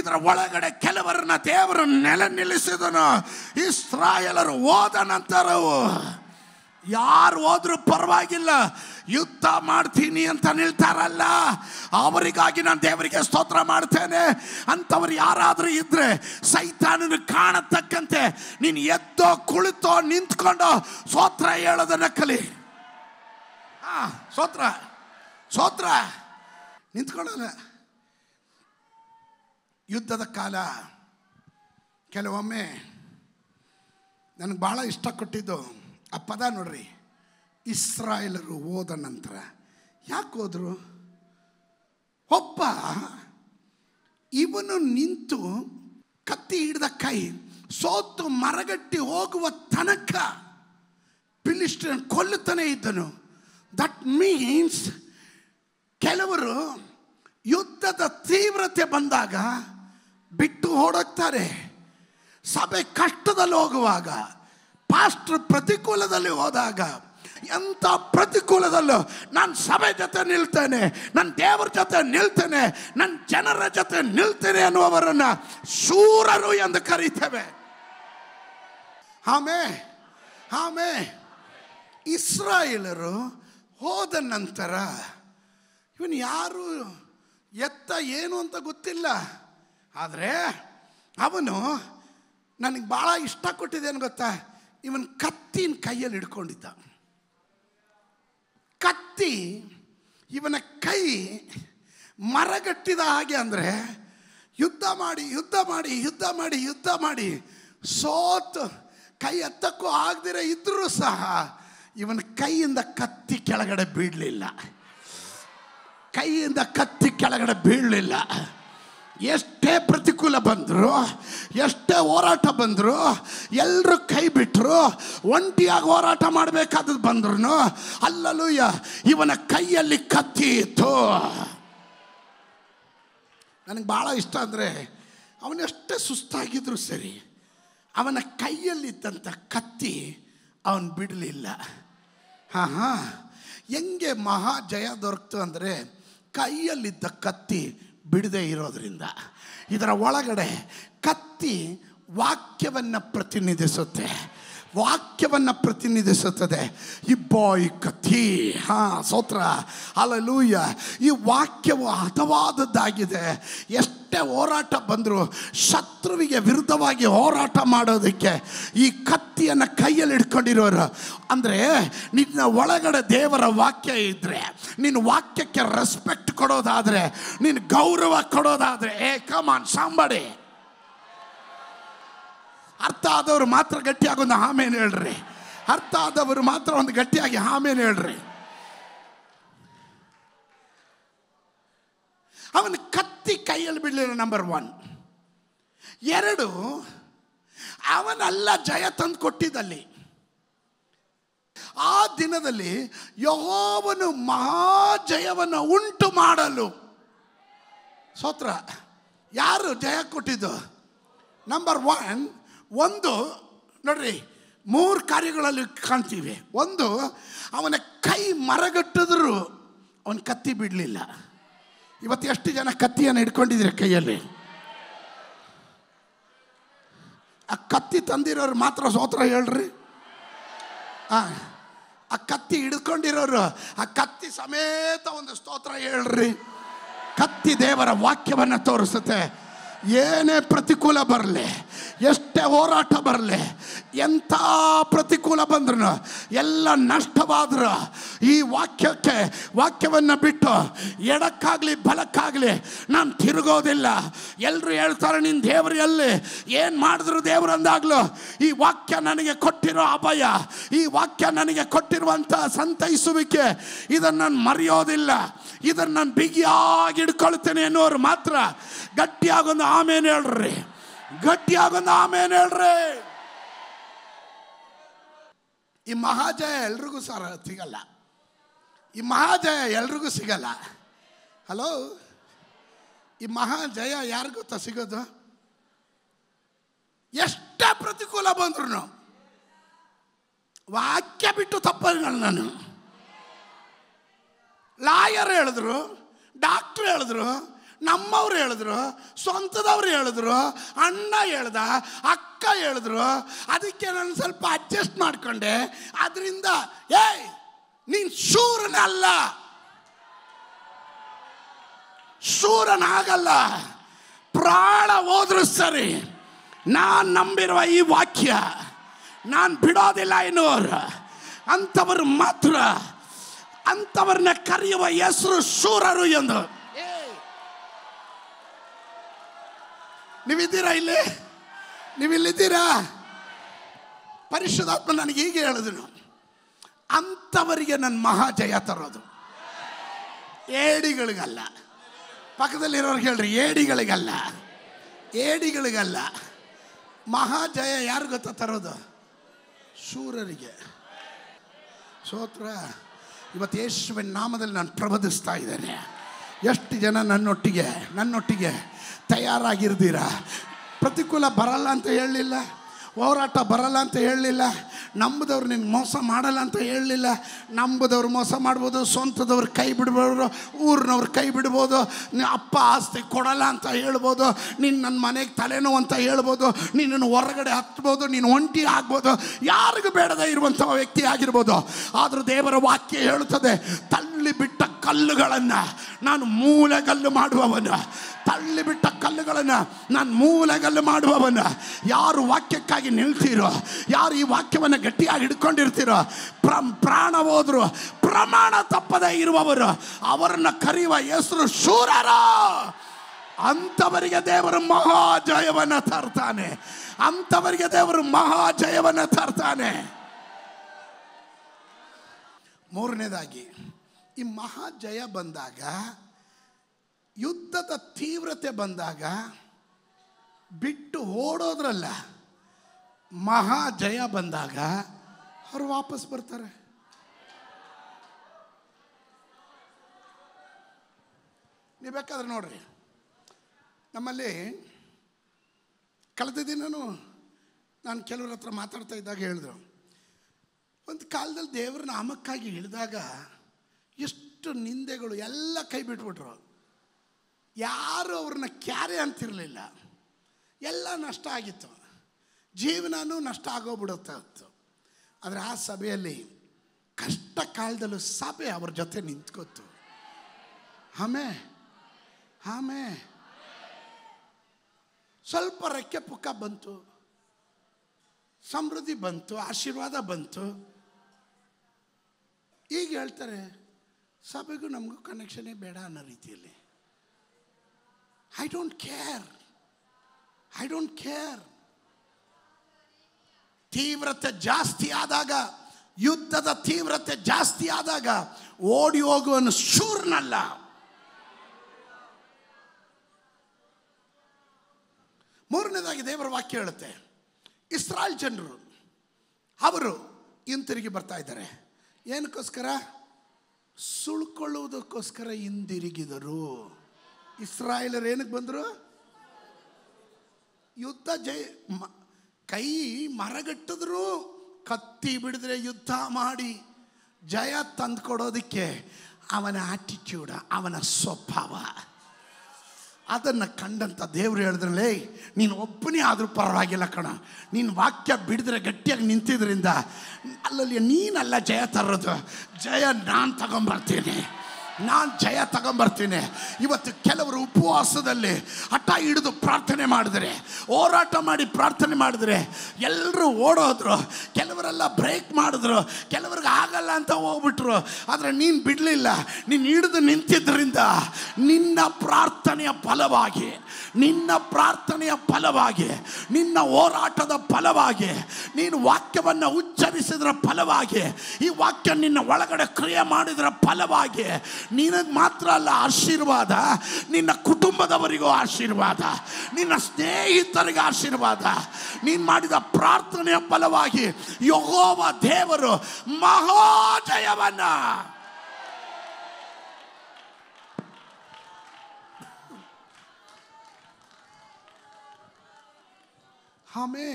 ಇದರ ಒಳಗಡೆ ಕೆಲವರನ್ನ ದೇವರು ನೆಲೆ ನಿಲ್ಲಿಸಿದನು ಇಸ್ರಾಯಲರು ಹೋದ ನಂತರವು ಯಾರು ಹೋದ್ರೂ ಪರವಾಗಿಲ್ಲ ಯುದ್ಧ ಮಾಡ್ತೀನಿ ಅಂತ ನಿಲ್ತಾರಲ್ಲ ಅವರಿಗಾಗಿ ನಾನು ದೇವರಿಗೆ ಸ್ತೋತ್ರ ಮಾಡ್ತೇನೆ ಅಂಥವ್ರು ಯಾರಾದರೂ ಇದ್ದರೆ ಸೈತಾನನ ಕಾಣತಕ್ಕಂತೆ ನೀನು ಎದ್ದೋ ಕುಳಿತೋ ನಿಂತ್ಕೊಂಡು ಸ್ತೋತ್ರ ಹೇಳೋದನ್ನ ಕಲಿ ಹಾಂ ಸ್ತೋತ್ರ ಸ್ತೋತ್ರ ನಿಂತ್ಕೊಳ್ಳಲ್ಲ ಯುದ್ಧದ ಕಾಲ ಕೆಲವೊಮ್ಮೆ ನನಗೆ ಭಾಳ ಇಷ್ಟ ಕೊಟ್ಟಿದ್ದು ಆ ಪದ ನೋಡ್ರಿ ಇಸ್ರಾಯೇಲರು ಹೋದ ನಂತರ ಯಾಕೆ ಹೋದರು ಒಬ್ಬ ಇವನು ನಿಂತು ಕತ್ತಿ ಹಿಡಿದ ಕೈ ಸೋತು ಮರಗಟ್ಟಿ ಹೋಗುವ ತನಕ ಫಿಲಿಸ್ಟಿನ ಕೊಲ್ಲುತ್ತಾನೆ ಇದ್ದನು ದಟ್ ಮೀನ್ಸ್ ಕೆಲವರು ಯುದ್ಧದ ತೀವ್ರತೆ ಬಂದಾಗ ಬಿಟ್ಟು ಓಡೋಗ್ತಾರೆ ಸಭೆ ಕಷ್ಟದಲ್ಲಿ ಹೋಗುವಾಗ ಪಾಸ್ಟ್ರ್ ಪ್ರತಿಕೂಲದಲ್ಲಿ ಹೋದಾಗ ಎಂಥ ಪ್ರತಿಕೂಲದಲ್ಲೂ ನಾನು ಸಭೆ ಜೊತೆ ನಿಲ್ತೇನೆ ನನ್ನ ದೇವರ ಜೊತೆ ನಿಲ್ತೇನೆ ನನ್ನ ಜನರ ಜೊತೆ ನಿಲ್ತೇನೆ ಅನ್ನುವವರನ್ನು ಶೂರರು ಎಂದು ಕರೀತೇವೆ ಆಮೇ ಆಮೇ ಇಸ್ರಾಯೇಲರು ಹೋದ ನಂತರ ಇವನು ಯಾರು ಎತ್ತ ಏನು ಅಂತ ಗೊತ್ತಿಲ್ಲ ಆದರೆ ಅವನು ನನಗೆ ಭಾಳ ಇಷ್ಟ ಕೊಟ್ಟಿದ್ದೇನು ಗೊತ್ತಾ ಇವನ್ ಕತ್ತಿನ ಕೈಯಲ್ಲಿ ಹಿಡ್ಕೊಂಡಿದ್ದ ಕತ್ತಿ ಇವನ ಕೈ ಮರಗಟ್ಟಿದ ಹಾಗೆ ಅಂದರೆ ಯುದ್ಧ ಮಾಡಿ ಯುದ್ಧ ಮಾಡಿ ಯುದ್ಧ ಮಾಡಿ ಯುದ್ಧ ಮಾಡಿ ಸೋತು ಕೈ ಎತ್ತಕ್ಕೂ ಆಗದಿರ ಇದ್ದರೂ ಸಹ ಇವನ ಕೈಯಿಂದ ಕತ್ತಿ ಕೆಳಗಡೆ ಬೀಳಲಿಲ್ಲ ಕೈಯಿಂದ ಕತ್ತಿ ಕೆಳಗಡೆ ಬೀಳಲಿಲ್ಲ ಎಷ್ಟೇ ಪ್ರತಿಕೂಲ ಬಂದರು ಎಷ್ಟೇ ಹೋರಾಟ ಬಂದರು ಎಲ್ಲರೂ ಕೈ ಬಿಟ್ಟರು ಒಂಟಿಯಾಗಿ ಹೋರಾಟ ಮಾಡಬೇಕಾದದ್ದು ಬಂದ್ರು ಅಲ್ಲಲೂ ಇವನ ಕೈಯಲ್ಲಿ ಕತ್ತಿ ಇತ್ತು ನನಗೆ ಭಾಳ ಇಷ್ಟ ಅಂದರೆ ಅವನೆಷ್ಟೇ ಸುಸ್ತಾಗಿದ್ರು ಸರಿ ಅವನ ಕೈಯಲ್ಲಿದ್ದಂಥ ಕತ್ತಿ ಅವನು ಬಿಡಲಿಲ್ಲ ಹಾಂ ಹಾಂ ಹೆಂಗೆ ಮಹಾ ಜಯ ದೊರಕ್ತು ಅಂದರೆ ಕೈಯಲ್ಲಿದ್ದ ಕತ್ತಿ ಬಿಡದೆ ಇರೋದರಿಂದ ಇದರ ಒಳಗಡೆ ಕತ್ತಿ ವಾಕ್ಯವನ್ನು ಪ್ರತಿನಿಧಿಸುತ್ತೆ ವಾಕ್ಯವನ್ನು ಪ್ರತಿನಿಧಿಸುತ್ತದೆ ಇಬ್ಬಾಯ್ ಕಥಿ ಹಾಂ ಸೋತ್ರ ಅಲ್ಲೂಯ್ಯ ಈ ವಾಕ್ಯವು ಹತವಾದದ್ದಾಗಿದೆ ಎಷ್ಟೇ ಹೋರಾಟ ಬಂದರೂ ಶತ್ರುವಿಗೆ ವಿರುದ್ಧವಾಗಿ ಹೋರಾಟ ಮಾಡೋದಕ್ಕೆ ಈ ಕತ್ತಿಯನ್ನು ಕೈಯಲ್ಲಿ ಇಟ್ಕೊಂಡಿರೋರು ಅಂದರೆ ನಿನ್ನ ಒಳಗಡೆ ದೇವರ ವಾಕ್ಯ ಇದ್ದರೆ ನಿನ್ನ ವಾಕ್ಯಕ್ಕೆ ರೆಸ್ಪೆಕ್ಟ್ ಕೊಡೋದಾದರೆ ನಿನ್ನ ಗೌರವ ಕೊಡೋದಾದರೆ ಏ ಕಮಾನ್ ಸಾಂಬಾಡಿ ಅರ್ಥ ಆದವರು ಮಾತ್ರ ಗಟ್ಟಿಯಾಗಿ ಒಂದು ಆಮೇಲೆ ಹೇಳ್ರಿ ಅರ್ಥ ಆದವರು ಮಾತ್ರ ಒಂದು ಗಟ್ಟಿಯಾಗಿ ಆಮೇಲೆ ಹೇಳ್ರಿ ಅವನು ಕತ್ತಿ ಕೈಯಲ್ಲಿ ಬಿಡಲಿಲ್ಲ ನಂಬರ್ ಒನ್ ಎರಡು ಅವನೆಲ್ಲ ಜಯ ತಂದು ಕೊಟ್ಟಿದ್ದಲ್ಲಿ ಆ ದಿನದಲ್ಲಿ ಯಹೋವನು ಮಹಾಜಯವನ್ನು ಉಂಟು ಮಾಡಲು ಸೋತ್ರ ಯಾರು ಜಯ ಕೊಟ್ಟಿದ್ದು ನಂಬರ್ ಒನ್ ಒಂದು ನೋಡ್ರಿ ಮೂರು ಕಾರ್ಯಗಳಲ್ಲಿ ಕಾಣ್ತೀವಿ ಒಂದು ಅವನ ಕೈ ಮರಗಟ್ಟಿದ್ರು ಅವನ ಕತ್ತಿ ಬಿಡಲಿಲ್ಲ ಇವತ್ತು ಎಷ್ಟು ಜನ ಕತ್ತಿಯನ್ನು ಹಿಡ್ಕೊಂಡಿದ್ರಿ ಕೈಯಲ್ಲಿ ಆ ಕತ್ತಿ ತಂದಿರೋರು ಮಾತ್ರ ಸೋತ್ರ ಹೇಳ್ರಿ ಹಾಂ ಆ ಕತ್ತಿ ಹಿಡ್ಕೊಂಡಿರೋರು ಆ ಕತ್ತಿ ಸಮೇತ ಒಂದು ಸ್ತೋತ್ರ ಹೇಳ್ರಿ ಕತ್ತಿ ದೇವರ ವಾಕ್ಯವನ್ನು ತೋರಿಸುತ್ತೆ ಏನೇ ಪ್ರತಿಕೂಲ ಬರಲಿ ಎಷ್ಟೇ ಹೋರಾಟ ಬರಲಿ ಎಂಥ ಪ್ರತಿಕೂಲ ಬಂದ್ರೂ ಎಲ್ಲ ನಷ್ಟವಾದ್ರು ಈ ವಾಕ್ಯಕ್ಕೆ ವಾಕ್ಯವನ್ನು ಬಿಟ್ಟು ಎಡಕ್ಕಾಗಲಿ ಬಲಕ್ಕಾಗಲಿ ನಾನು ತಿರುಗೋದಿಲ್ಲ ಎಲ್ಲರೂ ಹೇಳ್ತಾರೆ ನಿನ್ನ ದೇವರು ಎಲ್ಲಿ ಏನು ಮಾಡಿದ್ರು ದೇವರು ಅಂದಾಗಲೂ ಈ ವಾಕ್ಯ ನನಗೆ ಕೊಟ್ಟಿರೋ ಅಭಯ ಈ ವಾಕ್ಯ ನನಗೆ ಕೊಟ್ಟಿರುವಂಥ ಸಂತೈಸುವಿಕೆ ಇದನ್ನು ನಾನು ಮರೆಯೋದಿಲ್ಲ ಇದನ್ನು ನಾನು ಬಿಗಿಯಾಗಿ ಹಿಡ್ಕೊಳ್ತೇನೆ ಎನ್ನುವರು ಮಾತ್ರ ಗಟ್ಟಿಯಾಗೊಂದು ಆಮೇಲೆ ಹೇಳ್ರಿ ಗಟ್ಟಿಯಾಗೊಂದು ಆಮೇಲೆ ಹೇಳ್ರಿ ಈ ಮಹಾಜಯ ಎಲ್ರಿಗೂ ಸರ ಸಿಗಲ್ಲ ಈ ಮಹಾಜಯ ಎಲ್ರಿಗೂ ಸಿಗಲ್ಲ ಹಲೋ ಈ ಮಹಾಜಯ ಯಾರು ಗೊತ್ತಾ ಸಿಗೋದು ಎಷ್ಟೇ ಪ್ರತಿಕೂಲ ಬಂದ್ರು ವಾಕ್ಯ ಬಿಟ್ಟು ತಪ್ಪಲ್ಲ ನಾನು ಲಾಯರ್ ಹೇಳಿದ್ರು ಡಾಕ್ಟ್ರ್ ಹೇಳಿದ್ರು ನಮ್ಮವ್ರು ಹೇಳಿದ್ರು ಸ್ವಂತದವ್ರು ಹೇಳಿದ್ರು ಅಣ್ಣ ಹೇಳ್ದ ಅಕ್ಕ ಹೇಳಿದ್ರು ಅದಕ್ಕೆ ನಾನು ಸ್ವಲ್ಪ ಅಡ್ಜಸ್ಟ್ ಮಾಡ್ಕೊಂಡೆ ಅದರಿಂದ ಏಯ್ ನೀನು ಶೂರನಲ್ಲ ಶೂರನಾಗಲ್ಲ ಪ್ರಾಣ ಹೋದ್ರು ಸರಿ ನಾನು ನಂಬಿರುವ ಈ ವಾಕ್ಯ ನಾನು ಬಿಡೋದಿಲ್ಲ ಎನ್ನುವರು ಅಂಥವ್ರು ಮಾತ್ರ ಅಂಥವ್ರನ್ನ ಕರೆಯುವ ಹೆಸರು ಶೂರರು ಎಂದು ನೀವಿದ್ದೀರಾ ಇಲ್ಲಿ ನೀವಿಲ್ಲಿದ್ದೀರಾ ಪರಿಶುದ್ಧಾತ್ಮ ನನಗೆ ಹೀಗೆ ಹೇಳಿದನು ಅಂಥವರಿಗೆ ನನ್ನ ಮಹಾಜಯ ತರೋದು ಏಡಿಗಳಿಗಲ್ಲ ಪಕ್ಕದಲ್ಲಿರೋರು ಹೇಳ್ರಿ ಏಡಿಗಳಿಗಲ್ಲ ಏಡಿಗಳಿಗಲ್ಲ ಮಹಾಜಯ ಯಾರು ಗೊತ್ತ ತರೋದು ಶೂರರಿಗೆ ಸೋತ್ರ ಇವತ್ತು ಯೇಸುವಿನ ನಾಮದಲ್ಲಿ ನಾನು ಪ್ರಬೋಧಿಸ್ತಾ ಇದ್ದೇನೆ ಎಷ್ಟು ಜನ ನನ್ನೊಟ್ಟಿಗೆ ನನ್ನೊಟ್ಟಿಗೆ ತಯಾರಾಗಿರ್ದಿರ ಪ್ರತಿಕೂಲ ಬರಲ್ಲ ಅಂತ ಹೇಳಲಿಲ್ಲ ಹೋರಾಟ ಬರಲ್ಲ ಅಂತ ಹೇಳಲಿಲ್ಲ ನಂಬುದವ್ರು ನಿನ್ನ ಮೋಸ ಮಾಡಲ್ಲ ಅಂತ ಹೇಳಲಿಲ್ಲ ನಂಬುದವ್ರು ಮೋಸ ಮಾಡ್ಬೋದು ಸ್ವಂತದವ್ರು ಕೈ ಬಿಡ್ಬೋದು ಊರಿನವ್ರು ಕೈ ಬಿಡ್ಬೋದು ಅಪ್ಪ ಆಸ್ತಿ ಕೊಡಲ್ಲ ಅಂತ ಹೇಳ್ಬೋದು ನೀನು ನನ್ನ ಮನೆಗೆ ತಲೆನೋವು ಅಂತ ಹೇಳ್ಬೋದು ನಿನ್ನನ್ನು ಹೊರಗಡೆ ಹತ್ಬೋದು ನೀನು ಒಂಟಿ ಆಗ್ಬೋದು ಯಾರಿಗೂ ಬೇಡದೇ ಇರುವಂಥ ವ್ಯಕ್ತಿ ಆಗಿರ್ಬೋದು ಆದರೂ ದೇವರ ವಾಕ್ಯ ಹೇಳುತ್ತದೆ ತಳ್ಳಿ ಬಿಟ್ಟ ಕಲ್ಲುಗಳನ್ನು ನಾನು ಮೂಲೆಗಲ್ಲು ಮಾಡುವವನು ತಳ್ಳಿಬಿಟ್ಟ ಕಲ್ಲುಗಳನ್ನು ನಾನು ಮೂಲೆಗಲ್ಲು ಮಾಡುವವನು ಯಾರು ವಾಕ್ಯಕ್ಕಾಗಿ ನಿಲ್ತೀರೋ ಯಾರು ಈ ವಾಕ್ಯವನ್ನು ಗಟ್ಟಿಯಾಗಿ ಹಿಡ್ಕೊಂಡಿರ್ತೀರೋ ಪ್ರ ಪ್ರಾಣ ಹೋದ್ರು ಪ್ರಮಾಣ ತಪ್ಪದೇ ಇರುವವರು ಅವರನ್ನು ಕರೆಯುವ ಹೆಸರು ಶೂರರ ಅಂಥವರಿಗೆ ದೇವರು ಮಹಾಜಯವನ್ನು ತರ್ತಾನೆ ಅಂಥವರಿಗೆ ದೇವರು ಮಹಾಜಯವನ್ನು ತರ್ತಾನೆ ಮೂರನೇದಾಗಿ ಈ ಮಹಾಜಯ ಬಂದಾಗ ಯುದ್ಧದ ತೀವ್ರತೆ ಬಂದಾಗ ಬಿಟ್ಟು ಓಡೋದ್ರಲ್ಲ ಮಹಾಜಯ ಬಂದಾಗ ಅವರು ವಾಪಸ್ ಬರ್ತಾರೆ ನೀವು ಬೇಕಾದ್ರೆ ನೋಡ್ರಿ ನಮ್ಮಲ್ಲಿ ಕಳೆದ ದಿನ ನಾನು ಕೆಲವ್ರ ಹತ್ರ ಮಾತಾಡ್ತಾ ಇದ್ದಾಗ ಹೇಳಿದ್ರು ಒಂದು ಕಾಲದಲ್ಲಿ ದೇವರ ನಾಮಕ್ಕಾಗಿ ಇಳಿದಾಗ ಎಷ್ಟು ನಿಂದೆಗಳು ಎಲ್ಲ ಕೈ ಬಿಟ್ಬಿಟ್ರು ಯಾರು ಅವ್ರನ್ನ ಕ್ಯಾರೆ ಅಂತಿರಲಿಲ್ಲ ಎಲ್ಲ ನಷ್ಟ ಆಗಿತ್ತು ಜೀವನವೂ ನಷ್ಟ ಅಂತ ಆದರೆ ಆ ಸಭೆಯಲ್ಲಿ ಕಷ್ಟ ಕಾಲದಲ್ಲೂ ಸಭೆ ಅವ್ರ ಜೊತೆ ನಿಂತ್ಕೋತು ಆಮೇ ಆಮೇ ಸ್ವಲ್ಪ ರೆಕ್ಕೆ ಪುಕ್ಕ ಬಂತು ಸಮೃದ್ಧಿ ಬಂತು ಆಶೀರ್ವಾದ ಬಂತು ಈಗ ಹೇಳ್ತಾರೆ ಸಭೆಗೂ ನಮಗೂ ಕನೆಕ್ಷನೇ ಬೇಡ ಅನ್ನೋ ರೀತಿಯಲ್ಲಿ I don't care I don't care ತೀವ್ರತೆ ಜಾಸ್ತಿ ಆದಾಗ ಯುದ್ಧದ ತೀವ್ರತೆ ಜಾಸ್ತಿ ಆದಾಗ ಓಡಿ ಹೋಗುವನು ಶೂರ್ನಲ್ಲ ಮೂರನೇದಾಗಿ ದೇವರ ವಾಕ್ಯ ಹೇಳುತ್ತೆ ಇಸ್ರಾಲ್ ಜನರು ಅವರು ಹಿಂತಿರುಗಿ ಬರ್ತಾ ಇದ್ದಾರೆ ಏನಕ್ಕೋಸ್ಕರ ಸುಳ್ಕೊಳ್ಳುವುದಕ್ಕೋಸ್ಕರ ಹಿಂದಿರುಗಿದರು ಇಸ್ರಾಯೇಲರು ಏನಕ್ಕೆ ಬಂದರು ಯುದ್ಧ ಜಯ ಮ ಕೈ ಮರಗಟ್ಟಿದ್ರು ಕತ್ತಿ ಬಿಡಿದ್ರೆ ಯುದ್ಧ ಮಾಡಿ ಜಯ ತಂದು ಕೊಡೋದಕ್ಕೆ ಅವನ ಆಟಿಟ್ಯೂಡ ಅವನ ಸ್ವಭಾವ ಅದನ್ನು ಕಂಡಂಥ ದೇವರು ಹೇಳಿದ್ರಲ್ಲೇ ನೀನು ಒಬ್ಬನೇ ಆದರೂ ಪರವಾಗಿಲ್ಲ ಕಣ ನೀನು ವಾಕ್ಯ ಬಿಡಿದ್ರೆ ಗಟ್ಟಿಯಾಗಿ ನಿಂತಿದ್ದರಿಂದ ಅಲ್ಲಲ್ಲಿ ನೀನಲ್ಲ ಜಯ ತರೋದು ಜಯ ನಾನು ತಗೊಂಬರ್ತೀನಿ ನಾನು ಜಯ ತಗೊಂಬರ್ತೀನಿ ಇವತ್ತು ಕೆಲವರು ಉಪವಾಸದಲ್ಲಿ ಹಠ ಹಿಡಿದು ಪ್ರಾರ್ಥನೆ ಮಾಡಿದರೆ ಹೋರಾಟ ಮಾಡಿ ಪ್ರಾರ್ಥನೆ ಮಾಡಿದರೆ ಎಲ್ಲರೂ ಓಡೋದ್ರು ಕೆಲವರೆಲ್ಲ ಬ್ರೇಕ್ ಮಾಡಿದ್ರು ಕೆಲವ್ರಿಗೆ ಆಗಲ್ಲ ಅಂತ ಹೋಗ್ಬಿಟ್ರು ಆದರೆ ನೀನು ಬಿಡಲಿಲ್ಲ ನೀನು ಹಿಡಿದು ನಿಂತಿದ್ದರಿಂದ ನಿನ್ನ ಪ್ರಾರ್ಥನೆಯ ಫಲವಾಗಿ ನಿನ್ನ ಪ್ರಾರ್ಥನೆಯ ಫಲವಾಗಿ ನಿನ್ನ ಹೋರಾಟದ ಫಲವಾಗಿ ನೀನು ವಾಕ್ಯವನ್ನು ಉಚ್ಚರಿಸಿದ್ರ ಫಲವಾಗಿ ಈ ವಾಕ್ಯ ನಿನ್ನ ಒಳಗಡೆ ಕ್ರಿಯೆ ಮಾಡಿದ್ರ ಫಲವಾಗಿ ನಿನಗೆ ಮಾತ್ರ ಅಲ್ಲ ಆಶೀರ್ವಾದ ನಿನ್ನ ಕುಟುಂಬದವರಿಗೂ ಆಶೀರ್ವಾದ ನಿನ್ನ ಸ್ನೇಹಿತರಿಗೆ ಆಶೀರ್ವಾದ ನೀನು ಮಾಡಿದ ಪ್ರಾರ್ಥನೆಯ ಫಲವಾಗಿ ಯಹೋವ ದೇವರು ಮಹೋಜಯವನ್ನ ಆಮೇ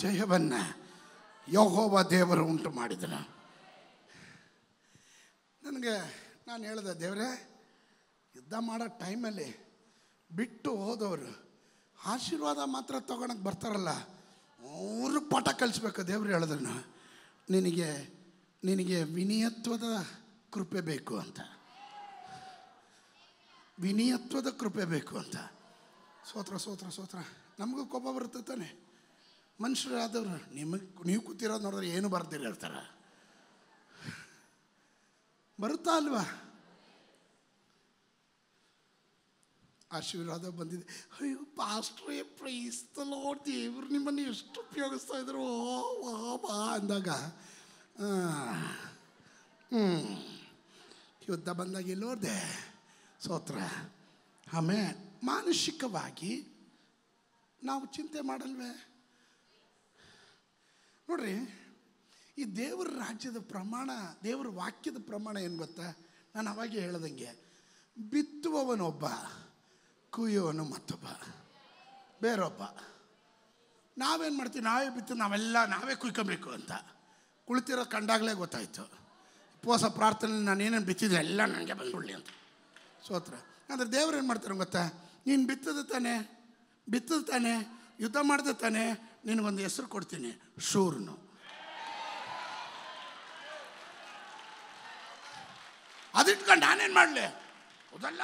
ಜಯವನ್ನ ಯಹೋವ ದೇವರು ಉಂಟು ಮಾಡಿದನು ನನಗೆ ನಾನು ಹೇಳಿದೆ ದೇವರೇ ಯುದ್ಧ ಮಾಡೋ ಟೈಮಲ್ಲಿ ಬಿಟ್ಟು ಹೋದವರು ಆಶೀರ್ವಾದ ಮಾತ್ರ ತೊಗೊಳಕ್ಕೆ ಬರ್ತಾರಲ್ಲ ಅವರು ಪಾಠ ಕಲಿಸ್ಬೇಕು ದೇವ್ರು ಹೇಳಿದ್ರು ನಿನಗೆ ನಿನಗೆ ವಿನಿಯತ್ವದ ಕೃಪೆ ಬೇಕು ಅಂತ ವಿನಿಯತ್ವದ ಕೃಪೆ ಬೇಕು ಅಂತ ಸೋತ್ರ ಸೋತ್ರ ಸೋತ್ರ ನಮಗೂ ಕೋಪ ಬರುತ್ತೆ ತಾನೆ ಮನುಷ್ಯರಾದವರು ನಿಮಗೆ ನೀವು ಕೂತಿರೋದು ನೋಡಿದ್ರೆ ಏನು ಬರ್ದಿರ ಹೇಳ್ತಾರೆ ಬರುತ್ತಾ ಅಲ್ವಾ ಆಶೀರ್ವಾದ ಬಂದಿದೆ ಅಯ್ಯೋ ಪಾಸ್ಟ್ರೇ ಪ್ರೈಸ್ ಲಾರ್ಡ್ ದೇವರು ನಿಮ್ಮನ್ನು ಎಷ್ಟು ಉಪಯೋಗಿಸ್ತಾ ಇದ್ರು ಓ ವಾ ವಾ ಅಂದಾಗ ಹ್ಞೂ ಯುದ್ಧ ಬಂದಾಗ ಎಲ್ಲೋರ್ದೆ ಸೋತ್ರ ಆಮೇಲೆ ಮಾನಸಿಕವಾಗಿ ನಾವು ಚಿಂತೆ ಮಾಡಲ್ವೇ ನೋಡ್ರಿ ಈ ದೇವರ ರಾಜ್ಯದ ಪ್ರಮಾಣ ದೇವರ ವಾಕ್ಯದ ಪ್ರಮಾಣ ಏನು ಗೊತ್ತಾ ನಾನು ಅವಾಗೆ ಹೇಳ್ದಂಗೆ ಬಿತ್ತುವವನೊಬ್ಬ ಕುಯ್ಯುವನು ಮತ್ತೊಬ್ಬ ಬೇರೊಬ್ಬ ನಾವೇನು ಮಾಡ್ತೀವಿ ನಾವೇ ಬಿತ್ತು ನಾವೆಲ್ಲ ನಾವೇ ಕುಯ್ಕೊಬೇಕು ಅಂತ ಕುಳಿತಿರೋ ಕಂಡಾಗಲೇ ಗೊತ್ತಾಯಿತು ಉಪವಾಸ ಪ್ರಾರ್ಥನೆ ನಾನು ಏನೇನು ಬಿತ್ತಿದ್ದೆ ಎಲ್ಲ ನನಗೆ ಬಂದುಳ್ಳಿ ಅಂತ ಸೋತ್ರ ಅಂದರೆ ದೇವ್ರು ಏನು ಮಾಡ್ತಾರೆ ಗೊತ್ತಾ ನೀನು ಬಿತ್ತದ ತಾನೆ ಬಿತ್ತದ ತಾನೆ ಯುದ್ಧ ಮಾಡಿದ ತಾನೆ ನಿನಗೊಂದು ಹೆಸರು ಕೊಡ್ತೀನಿ ಶೂರ್ನು ಅದಿಟ್ಕೊಂಡು ನಾನೇನು ಮಾಡಲಿ ಅದೆಲ್ಲ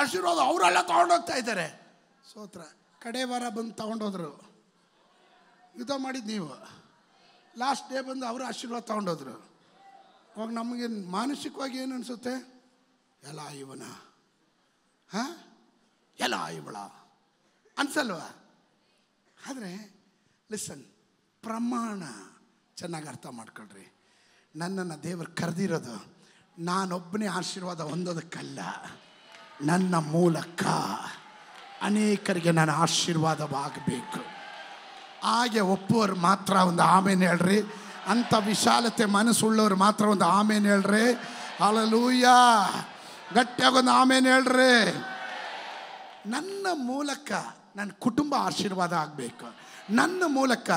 ಆಶೀರ್ವಾದ ಅವರೆಲ್ಲ ತೊಗೊಂಡೋಗ್ತಾ ಇದ್ದಾರೆ ಸೋತ್ರ ಕಡೆ ವಾರ ಬಂದು ತೊಗೊಂಡೋದ್ರು ಯುದ್ಧ ಮಾಡಿದ್ದು ನೀವು ಲಾಸ್ಟ್ ಡೇ ಬಂದು ಅವರು ಆಶೀರ್ವಾದ ತೊಗೊಂಡೋದ್ರು ಅವಾಗ ನಮಗೆ ಮಾನಸಿಕವಾಗಿ ಏನು ಅನಿಸುತ್ತೆ ಎಲ್ಲ ಇವನ ಹಾಂ ಎಲ್ಲ ಇವಳ ಅನ್ಸಲ್ವ ಆದರೆ ಲಿಸನ್ ಪ್ರಮಾಣ ಚೆನ್ನಾಗಿ ಅರ್ಥ ಮಾಡ್ಕೊಳ್ರಿ ನನ್ನನ್ನು ದೇವರು ಕರೆದಿರೋದು ನಾನೊಬ್ಬನೇ ಆಶೀರ್ವಾದ ಹೊಂದೋದಕ್ಕಲ್ಲ ನನ್ನ ಮೂಲಕ ಅನೇಕರಿಗೆ ನಾನು ಆಶೀರ್ವಾದವಾಗಬೇಕು ಹಾಗೆ ಒಪ್ಪುವರು ಮಾತ್ರ ಒಂದು ಆಮೇನು ಹೇಳ್ರಿ ಅಂಥ ವಿಶಾಲತೆ ಮನಸ್ಸುಳ್ಳವ್ರು ಮಾತ್ರ ಒಂದು ಆಮೇನು ಹೇಳ್ರಿ ಅಲ್ಲೂಯ್ಯ ಗಟ್ಟಿಯಾಗೊಂದು ಆಮೇನು ಹೇಳ್ರಿ ನನ್ನ ಮೂಲಕ ನನ್ನ ಕುಟುಂಬ ಆಶೀರ್ವಾದ ಆಗಬೇಕು ನನ್ನ ಮೂಲಕ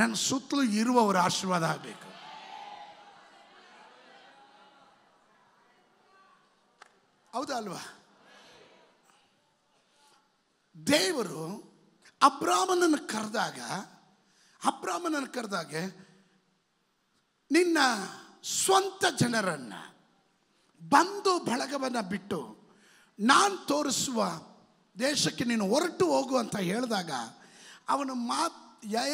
ನನ್ನ ಸುತ್ತಲೂ ಇರುವವರು ಆಶೀರ್ವಾದ ಆಗಬೇಕು ಹೌದಾ ಅಲ್ವಾ ದೇವರು ಅಬ್ರಾಹ್ಮನನ್ನು ಕರೆದಾಗ ಅಬ್ರಾಹ್ಮನನ್ನು ಕರೆದಾಗ ನಿನ್ನ ಸ್ವಂತ ಜನರನ್ನು ಬಂದು ಬಳಗವನ್ನು ಬಿಟ್ಟು ನಾನು ತೋರಿಸುವ ದೇಶಕ್ಕೆ ನೀನು ಹೊರಟು ಹೋಗು ಅಂತ ಹೇಳಿದಾಗ ಅವನು ಮಾತು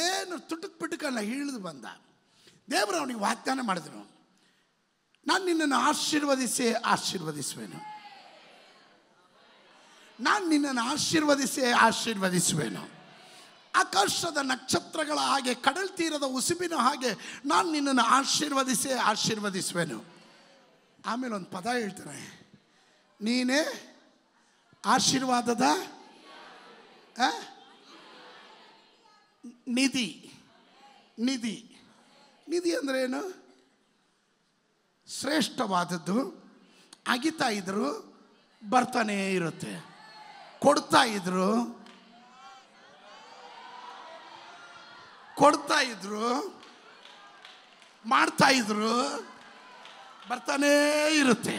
ಏನು ತುಟುಕ್ ಪಿಟುಕಲ್ಲ ಇಳಿದು ಬಂದ ದೇವರು ಅವನಿಗೆ ವಾಗ್ದಾನ ಮಾಡಿದನು ನಾನು ನಿನ್ನನ್ನು ಆಶೀರ್ವದಿಸಿ ಆಶೀರ್ವದಿಸುವೆನು ನಾನು ನಿನ್ನನ್ನು ಆಶೀರ್ವದಿಸಿ ಆಶೀರ್ವದಿಸುವೆನು ಆಕಾಶದ ನಕ್ಷತ್ರಗಳ ಹಾಗೆ ಕಡಲ್ ತೀರದ ಉಸುಬಿನ ಹಾಗೆ ನಾನು ನಿನ್ನನ್ನು ಆಶೀರ್ವದಿಸಿ ಆಶೀರ್ವದಿಸುವೆನು ಆಮೇಲೆ ಒಂದು ಪದ ಹೇಳ್ತಾರೆ ನೀನೇ ಆಶೀರ್ವಾದದ ನಿಧಿ ನಿಧಿ ನಿಧಿ ಅಂದರೆ ಏನು ಶ್ರೇಷ್ಠವಾದದ್ದು ಅಗಿತಾ ಇದ್ದರೂ ಬರ್ತಾನೇ ಇರುತ್ತೆ ಕೊಡ್ತಾ ಇದ್ರು ಕೊಡ್ತಾ ಇದ್ರು ಮಾಡ್ತಾ ಇದ್ರು ಬರ್ತಾನೇ ಇರುತ್ತೆ